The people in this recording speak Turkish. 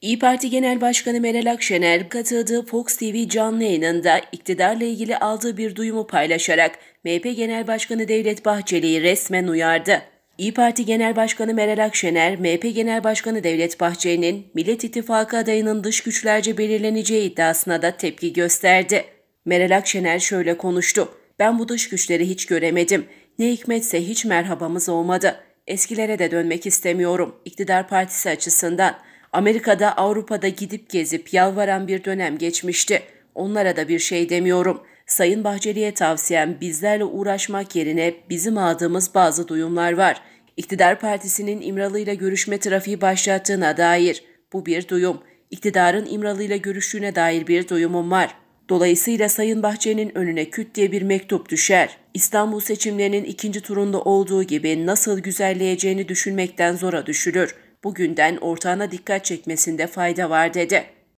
İyi Parti Genel Başkanı Meral Akşener katıldığı Fox TV canlı yayınında iktidarla ilgili aldığı bir duyumu paylaşarak MHP Genel Başkanı Devlet Bahçeli'yi resmen uyardı. İyi Parti Genel Başkanı Meral Akşener, MHP Genel Başkanı Devlet Bahçeli'nin Millet İttifakı adayının dış güçlerce belirleneceği iddiasına da tepki gösterdi. Meral Akşener şöyle konuştu. Ben bu dış güçleri hiç göremedim. Ne hikmetse hiç merhabamız olmadı. Eskilere de dönmek istemiyorum iktidar partisi açısından. Amerika'da Avrupa'da gidip gezip yalvaran bir dönem geçmişti. Onlara da bir şey demiyorum. Sayın Bahçeli'ye tavsiyem bizlerle uğraşmak yerine bizim aldığımız bazı duyumlar var. İktidar partisinin İmralı ile görüşme trafiği başlattığına dair. Bu bir duyum. İktidarın İmralı ile görüştüğüne dair bir duyumum var. Dolayısıyla Sayın Bahçe'nin önüne küt diye bir mektup düşer. İstanbul seçimlerinin ikinci turunda olduğu gibi nasıl güzelleyeceğini düşünmekten zora düşülür. Bugünden ortağına dikkat çekmesinde fayda var dedi.